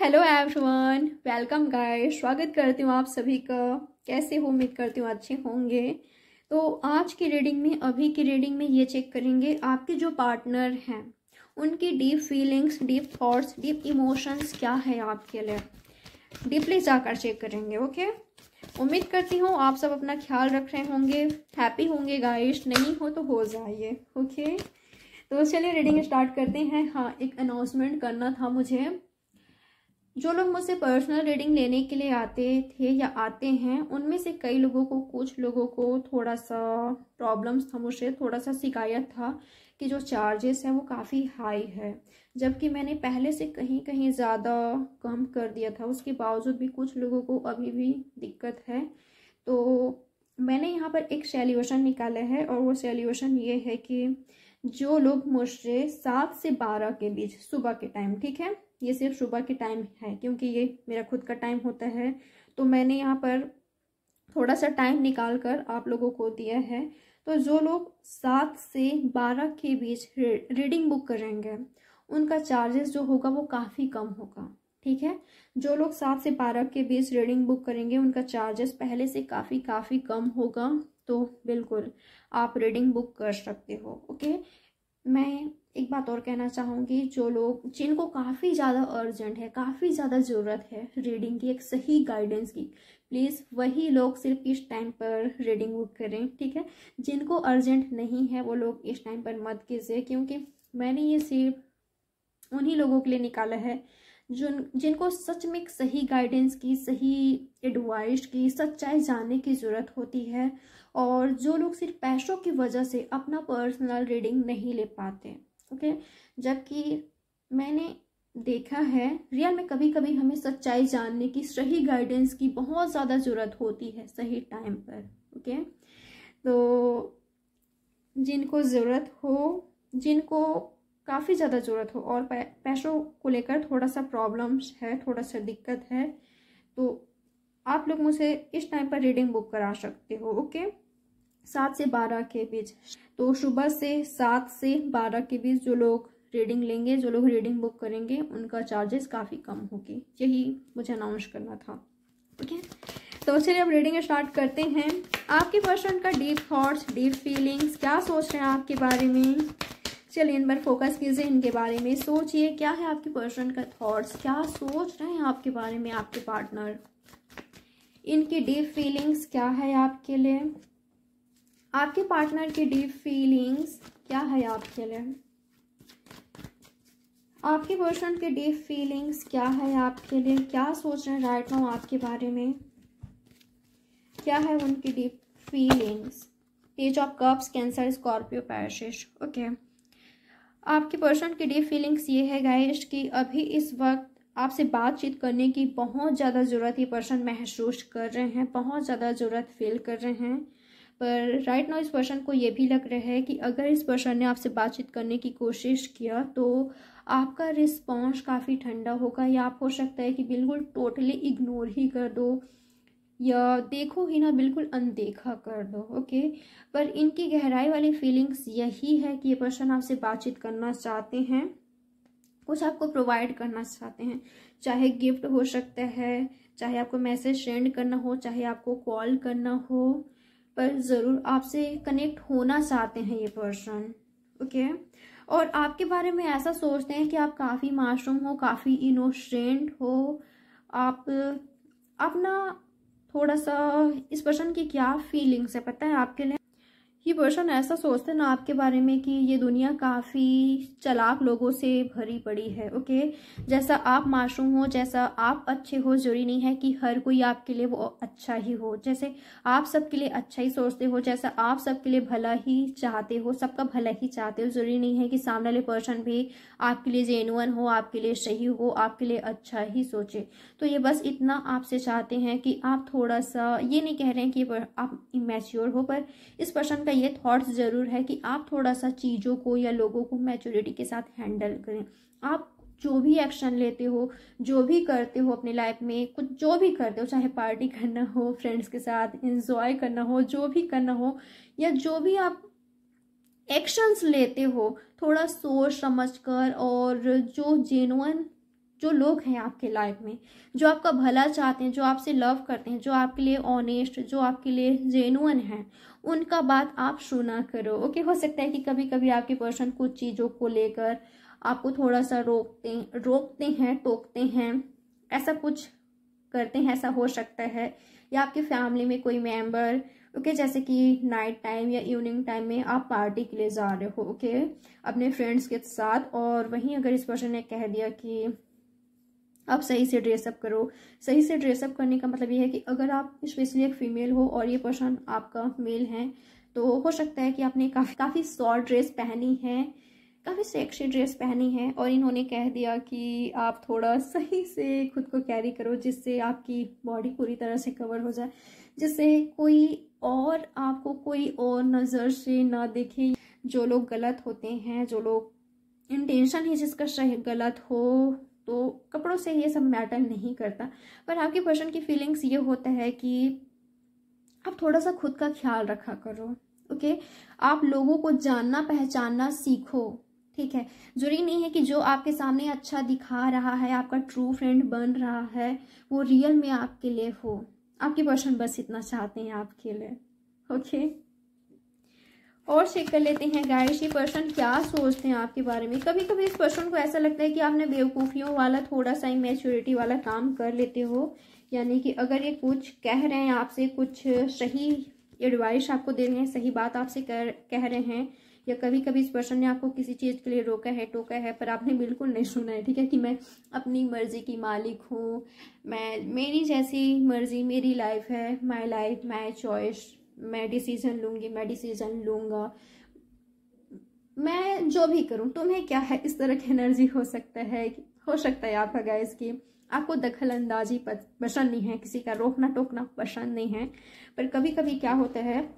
Hello everyone welcome guys स्वागत करती हूँ आप सभी का कैसे हो उम्मीद करती हूँ अच्छे होंगे तो आज की रीडिंग में अभी की रीडिंग में ये चेक करेंगे आपके जो पार्टनर हैं उनकी deep feelings deep thoughts deep emotions क्या है आपके लिए डीपली जाकर चेक करेंगे ओके उम्मीद करती हूँ आप सब अपना ख्याल रख रहे होंगे हैप्पी होंगे गाइश नहीं हो तो हो जाइए ओके तो चलिए रीडिंग स्टार्ट करते हैं हाँ एक अनाउंसमेंट करना था मुझे जो लोग मुझसे पर्सनल रीडिंग लेने के लिए आते थे या आते हैं उनमें से कई लोगों को कुछ लोगों को थोड़ा सा प्रॉब्लम्स था मुझसे थोड़ा सा शिकायत था कि जो चार्जेस हैं वो काफ़ी हाई है जबकि मैंने पहले से कहीं कहीं ज़्यादा कम कर दिया था उसके बावजूद भी कुछ लोगों को अभी भी दिक्कत है तो मैंने यहाँ पर एक सेल्यूशन निकाला है और वो सेल्यूशन ये है कि जो लोग मुझसे सात से बारह के बीच सुबह के टाइम ठीक है ये सिर्फ सुबह के टाइम है क्योंकि ये मेरा खुद का टाइम होता है तो मैंने यहाँ पर थोड़ा सा टाइम निकाल कर आप लोगों को दिया है तो जो लोग सात से बारह के बीच रीडिंग बुक करेंगे उनका चार्जेस जो होगा वो काफ़ी कम होगा ठीक है जो लोग सात से बारह के बीच रीडिंग बुक करेंगे उनका चार्जेस पहले से काफ़ी काफ़ी कम होगा तो बिल्कुल आप रीडिंग बुक कर सकते हो ओके मैं एक बात और कहना चाहूँगी जो लोग जिनको काफ़ी ज़्यादा अर्जेंट है काफ़ी ज़्यादा ज़रूरत है रीडिंग की एक सही गाइडेंस की प्लीज़ वही लोग सिर्फ इस टाइम पर रीडिंग बुक करें ठीक है जिनको अर्जेंट नहीं है वो लोग इस टाइम पर मत कीजिए क्योंकि मैंने ये सिर्फ उन्हीं लोगों के लिए निकाला है जिन जिनको सच में एक सही गाइडेंस की सही एडवाइस की सच्चाई जानने की ज़रूरत होती है और जो लोग सिर्फ पैसों की वजह से अपना पर्सनल रीडिंग नहीं ले पाते ओके जबकि मैंने देखा है रियल में कभी कभी हमें सच्चाई जानने की सही गाइडेंस की बहुत ज़्यादा ज़रूरत होती है सही टाइम पर ओके तो जिनको ज़रूरत हो जिनको काफ़ी ज़्यादा ज़रूरत हो और पैसों को लेकर थोड़ा सा प्रॉब्लम्स है थोड़ा सा दिक्कत है तो आप लोग मुझे इस टाइम पर रीडिंग बुक करा सकते हो ओके सात से बारह के बीच तो सुबह से सात से बारह के बीच जो लोग रीडिंग लेंगे जो लोग रीडिंग बुक करेंगे उनका चार्जेस काफ़ी कम होगी यही मुझे अनाउंस करना था ठीक है तो चलिए अब रीडिंग स्टार्ट करते हैं आपके पर्सन का डीप थॉट्स डीप फीलिंग्स क्या सोच रहे हैं आपके बारे में चलिए इन पर फोकस कीजिए इनके बारे में सोचिए क्या है आपके पर्सन का थॉट्स क्या सोच रहे हैं आपके बारे में आपके पार्टनर इनकी डीप फीलिंग्स क्या है आपके लिए आपके पार्टनर की डीप फीलिंग्स क्या है आपके लिए आपके पर्सन की डीप फीलिंग्स क्या है आपके लिए क्या सोच रहे हैं राइट नाउ आपके बारे में क्या है उनकी deep feelings page of cups cancer Scorpio Pisces okay आपके पर्सन की डीप फीलिंग्स ये है गाइश कि अभी इस वक्त आपसे बातचीत करने की बहुत ज़्यादा ज़रूरत ये पर्सन महसूस कर रहे हैं बहुत ज़्यादा ज़रूरत फील कर रहे हैं पर राइट नाउ इस पर्सन को ये भी लग रहा है कि अगर इस पर्सन ने आपसे बातचीत करने की कोशिश किया तो आपका रिस्पॉन्स काफ़ी ठंडा होगा या आप हो सकता है कि बिल्कुल टोटली इग्नोर ही कर दो या देखो ही ना बिल्कुल अनदेखा कर दो ओके पर इनकी गहराई वाली फीलिंग्स यही है कि ये पर्सन आपसे बातचीत करना चाहते हैं कुछ आपको प्रोवाइड करना चाहते हैं चाहे गिफ्ट हो सकता है चाहे आपको मैसेज सेंड करना हो चाहे आपको कॉल करना हो पर ज़रूर आपसे कनेक्ट होना चाहते हैं ये पर्सन ओके और आपके बारे में ऐसा सोचते हैं कि आप काफ़ी मासूम हो काफ़ी इनोसेंट हो आप अपना थोड़ा सा इस पर्सन की क्या फीलिंग्स है पता है आपके लिए ये पर्सन ऐसा सोचते ना आपके बारे में कि ये दुनिया काफ़ी चलाक लोगों से भरी पड़ी है ओके जैसा आप मासूम हो जैसा आप अच्छे हो जरूरी नहीं है कि हर कोई आपके लिए वो अच्छा ही हो जैसे आप सबके लिए अच्छा ही सोचते हो जैसा आप सबके लिए भला ही चाहते हो सबका भला ही चाहते हो जरूरी नहीं है कि सामने वाले पर्सन भी आपके लिए जेनुअन हो आपके लिए सही हो आपके लिए अच्छा ही सोचे तो ये बस इतना आपसे चाहते हैं कि आप थोड़ा सा ये नहीं कह रहे हैं कि आप इमेच्योर हो पर इस पर्सन का ये थॉट्स ज़रूर है कि आप थोड़ा सा चीज़ों को या लोगों को मैच्योरिटी के साथ हैंडल करें आप जो भी एक्शन लेते हो जो भी करते हो अपने लाइफ में कुछ जो भी करते हो चाहे पार्टी करना हो फ्रेंड्स के साथ इंजॉय करना हो जो भी करना हो या जो भी आप एक्शंस लेते हो थोड़ा सोच समझ कर और जो जेनुअन जो लोग हैं आपके लाइफ में जो आपका भला चाहते हैं जो आपसे लव करते हैं जो आपके लिए ऑनेस्ट जो आपके लिए जेनुअन है उनका बात आप सुना करो ओके हो सकता है कि कभी कभी आपके पर्सन कुछ चीज़ों को लेकर आपको थोड़ा सा रोकते रोकते हैं टोकते हैं ऐसा कुछ करते हैं ऐसा हो सकता है या आपके फैमिली में कोई मेंबर ओके okay, जैसे कि नाइट टाइम या इवनिंग टाइम में आप पार्टी के लिए जा रहे हो ओके okay? अपने फ्रेंड्स के साथ और वहीं अगर इस पर्सन ने कह दिया कि आप सही से ड्रेसअप करो सही से ड्रेसअप करने का मतलब ये है कि अगर आप स्पेशली एक फीमेल हो और ये पर्सन आपका मेल है तो हो सकता है कि आपने काफ़ी काफ़ी शॉर्ट ड्रेस पहनी है काफ़ी सेक्सी ड्रेस पहनी है और इन्होंने कह दिया कि आप थोड़ा सही से खुद को कैरी करो जिससे आपकी बॉडी पूरी तरह से कवर हो जाए जिससे कोई और आपको कोई और नज़र से ना देखे जो लोग गलत होते हैं जो लोग इंटेंशन ही जिसका सही गलत हो तो कपड़ों से ये सब मैटर नहीं करता पर आपके पर्सन की फीलिंग्स ये होता है कि आप थोड़ा सा खुद का ख्याल रखा करो ओके आप लोगों को जानना पहचानना सीखो ठीक है जरूरी नहीं है कि जो आपके सामने अच्छा दिखा रहा है आपका ट्रू फ्रेंड बन रहा है वो रियल में आपके लिए हो आपके पर्सन बस इतना चाहते हैं आपके लिए ओके और चेक कर लेते हैं गाइस ये पर्सन क्या सोचते हैं आपके बारे में कभी कभी इस पर्सन को ऐसा लगता है कि आपने बेवकूफ़ियों वाला थोड़ा सा इमेच्योरिटी वाला काम कर लेते हो यानी कि अगर ये कुछ कह रहे हैं आपसे कुछ सही एडवाइस आपको दे रहे हैं सही बात आपसे कर कह रहे हैं या कभी कभी इस पर्सन ने आपको किसी चीज़ के लिए रोका है टोका है पर आपने बिल्कुल नहीं सुना है ठीक है कि मैं अपनी मर्ज़ी की मालिक हूँ मैं मेरी जैसी मर्ज़ी मेरी लाइफ है माई लाइफ माई चॉइस मैं डिसीजन लूंगी मैं डिसीजन लूंगा मैं जो भी करूं तुम्हें क्या है इस तरह की एनर्जी हो सकता है हो सकता है आपका गाइस की आपको दखल अंदाजी पसंद नहीं है किसी का रोकना टोकना पसंद नहीं है पर कभी कभी क्या होता है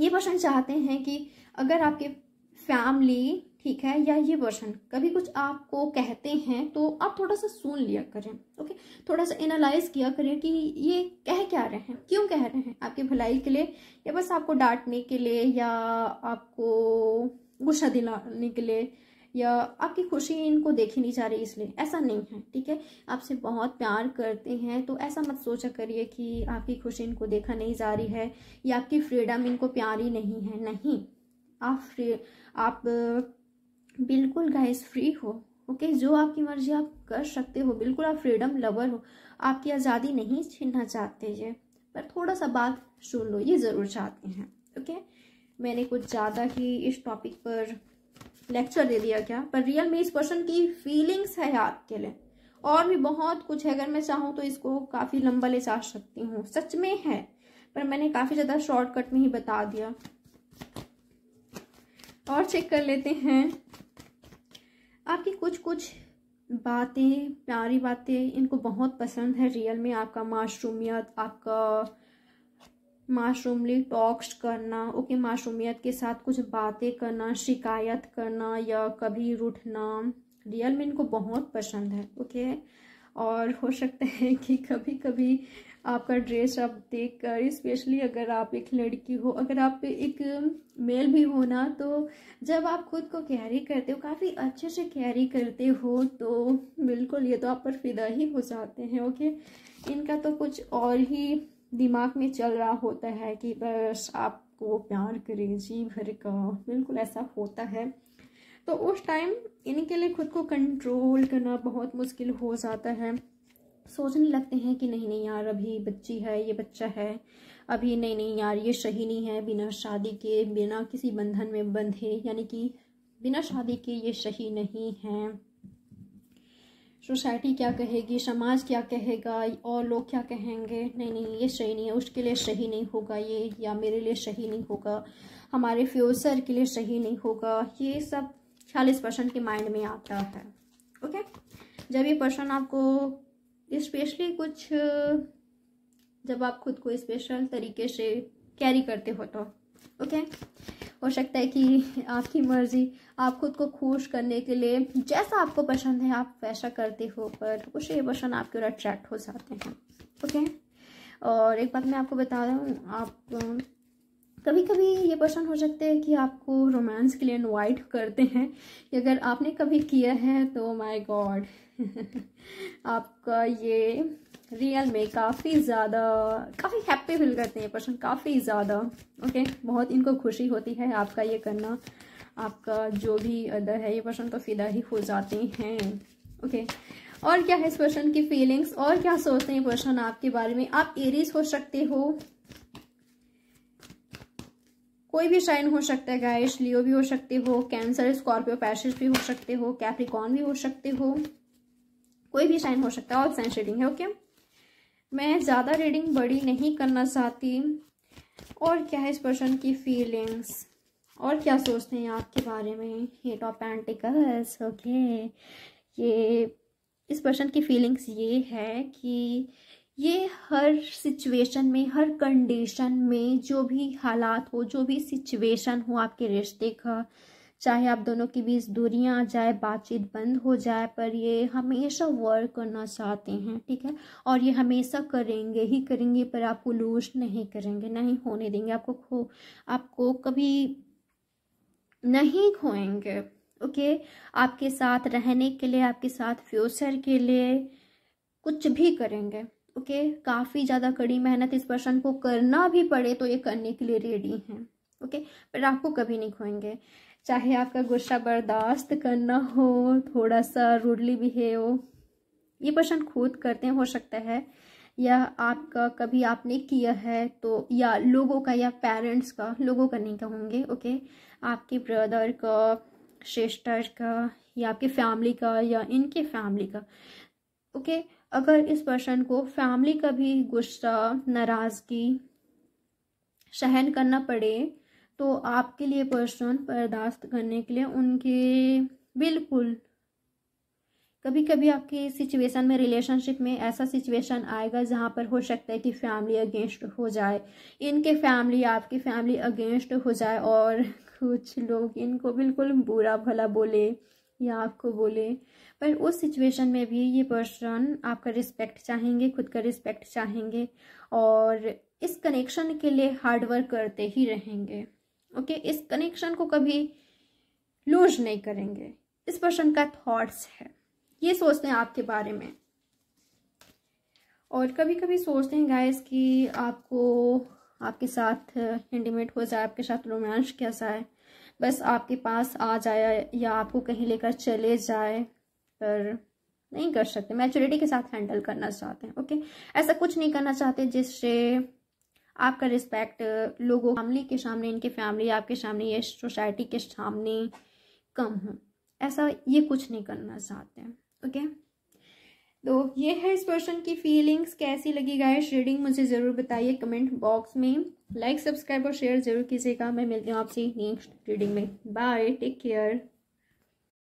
ये पसंद चाहते हैं कि अगर आपके फैमिली ठीक है या ये वर्षन कभी कुछ आपको कहते हैं तो आप थोड़ा सा सुन लिया करें ओके थोड़ा सा एनालाइज किया करें कि ये कह क्या रहे हैं क्यों कह रहे हैं आपकी भलाई के लिए या बस आपको डांटने के लिए या आपको गुस्सा दिलाने के लिए या आपकी खुशी इनको देखी नहीं जा रही इसलिए ऐसा नहीं है ठीक है आपसे बहुत प्यार करते हैं तो ऐसा मत सोचा करिए कि आपकी खुशी इनको देखा नहीं जा रही है या आपकी फ्रीडम इनको प्यारी नहीं है नहीं आप फ्री आप बिल्कुल गाइस फ्री हो ओके जो आपकी मर्जी आप कर सकते हो बिल्कुल आप फ्रीडम लवर हो आपकी आज़ादी नहीं छीनना चाहते ये पर थोड़ा सा बात सुन लो ये ज़रूर चाहते हैं ओके मैंने कुछ ज़्यादा ही इस टॉपिक पर लेक्चर दे दिया क्या पर रियल में इस पर्सन की फीलिंग्स है आपके लिए और भी बहुत कुछ है अगर मैं चाहूँ तो इसको काफ़ी लंबा ले जा सकती हूँ सच में है पर मैंने काफ़ी ज़्यादा शॉर्टकट में ही बता दिया और चेक कर लेते हैं आपकी कुछ कुछ बातें प्यारी बातें इनको बहुत पसंद है रियल में आपका माशरूमियत आपका माशरूमली टॉक्स करना ओके माशरूमियत के साथ कुछ बातें करना शिकायत करना या कभी रुठना रियल में इनको बहुत पसंद है ओके और हो सकता है कि कभी कभी आपका ड्रेस आप देख कर स्पेशली अगर आप एक लड़की हो अगर आप एक मेल भी हो ना तो जब आप खुद को कैरी करते हो काफ़ी अच्छे से कैरी करते हो तो बिल्कुल ये तो आप पर फिदा ही हो जाते हैं ओके इनका तो कुछ और ही दिमाग में चल रहा होता है कि बस आपको प्यार करें जी भर का बिल्कुल ऐसा होता है तो उस टाइम इनके लिए खुद को कंट्रोल करना बहुत मुश्किल हो जाता है सोचने लगते हैं कि नहीं नहीं यार अभी बच्ची है ये बच्चा है अभी नहीं नहीं यार ये सही नहीं है बिना शादी के बिना किसी बंधन में बंधे यानी कि बिना शादी के ये सही नहीं है सोसाइटी क्या कहेगी समाज क्या कहेगा और लोग क्या कहेंगे नहीं नहीं ये सही नहीं है उसके लिए सही नहीं होगा ये या मेरे लिए सही नहीं होगा हमारे फ्यूचर के लिए सही नहीं होगा ये सब छियालीस परसेंट के माइंड में आता है ओके जब ये पर्सन आपको स्पेशली कुछ जब आप खुद को स्पेशल तरीके से कैरी करते हो तो ओके हो सकता है कि आपकी मर्ज़ी आप खुद को खुश करने के लिए जैसा आपको पसंद है आप वैसा करते हो बट कुछ पसंद आपके और अट्रैक्ट हो जाते हैं ओके और एक बात मैं आपको बता रहा हूँ आप कभी कभी ये पसंद हो सकते हैं कि आपको रोमांस के लिए इनवाइट करते हैं कि अगर आपने कभी किया है तो माय गॉड आपका ये रियल में काफ़ी ज़्यादा काफ़ी हैप्पी फील करते हैं पर्सन काफ़ी ज़्यादा ओके बहुत इनको खुशी होती है आपका ये करना आपका जो भी अदर है ये पर्सन तो फिदा ही हो जाते हैं ओके और क्या है इस पर्सन की फीलिंग्स और क्या सोचते हैं पर्सन आपके बारे में आप एरीज हो सकते हो कोई भी शाइन हो सकता है गायश लियो भी हो सकते हो कैंसर स्कॉर्पियो पैशेज भी हो सकते हो कैप्रिकॉन भी हो सकते हो कोई भी साइन हो सकता है ऑल साइन रीडिंग है ओके मैं ज़्यादा रीडिंग बड़ी नहीं करना चाहती और क्या है इस पर्सन की फीलिंग्स और क्या सोचते हैं आपके बारे में ये टॉप पेंटिकल्स ओके ये इस पर्सन की फीलिंग्स ये है कि ये हर सिचुएशन में हर कंडीशन में जो भी हालात हो जो भी सिचुएशन हो आपके रिश्ते का चाहे आप दोनों के बीच दूरियां आ जाए बातचीत बंद हो जाए पर ये हमेशा वर्क करना चाहते हैं ठीक है और ये हमेशा करेंगे ही करेंगे पर आपको लूज नहीं करेंगे नहीं होने देंगे आपको खो आपको कभी नहीं खोएंगे ओके आपके साथ रहने के लिए आपके साथ फ्यूचर के लिए कुछ भी करेंगे ओके काफ़ी ज़्यादा कड़ी मेहनत इस पर्सन को करना भी पड़े तो ये करने के लिए रेडी हैं ओके पर आपको कभी नहीं खोएंगे चाहे आपका गुस्सा बर्दाश्त करना हो थोड़ा सा रूडली बिहेव ये पसंद खुद करते हो सकता है या आपका कभी आपने किया है तो या लोगों का या पेरेंट्स का लोगों का नहीं कहूँगे ओके आपके ब्रदर का सिस्टर का या आपके फैमिली का या इनके फैमिली का ओके अगर इस पर्सन को फैमिली का भी गुस्सा नाराज़गी सहन करना पड़े तो आपके लिए पर्सन बर्दाश्त करने के लिए उनके बिल्कुल कभी कभी आपकी सिचुएशन में रिलेशनशिप में ऐसा सिचुएशन आएगा जहाँ पर हो सकता है कि फैमिली अगेंस्ट हो जाए इनके फैमिली आपकी फैमिली अगेंस्ट हो जाए और कुछ लोग इनको बिल्कुल बुरा भला बोले या आपको बोले पर उस सिचुएशन में भी ये पर्सन आपका रिस्पेक्ट चाहेंगे खुद का रिस्पेक्ट चाहेंगे और इस कनेक्शन के लिए हार्डवर्क करते ही रहेंगे ओके इस कनेक्शन को कभी लूज नहीं करेंगे इस पर्सन का थॉट्स है ये सोचते हैं आपके बारे में और कभी कभी सोचते हैं गाइस कि आपको आपके साथ इंटीमेट हो जाए आपके साथ रोमांस किया जाए बस आपके पास आ जाए या आपको कहीं लेकर चले जाए पर नहीं कर सकते मैचोरिटी के साथ हैंडल करना चाहते हैं ओके ऐसा कुछ नहीं करना चाहते जिससे आपका रिस्पेक्ट लोगों फैमिली के सामने इनके फैमिली आपके सामने या सोसाइटी के सामने कम हो ऐसा ये कुछ नहीं करना चाहते ओके तो ये है इस पर्सन की फीलिंग्स कैसी लगी गाय रीडिंग मुझे ज़रूर बताइए कमेंट बॉक्स में लाइक सब्सक्राइब और शेयर जरूर कीजिएगा मैं मिलती हूँ आपसे नेक्स्ट रीडिंग में बाय टेक केयर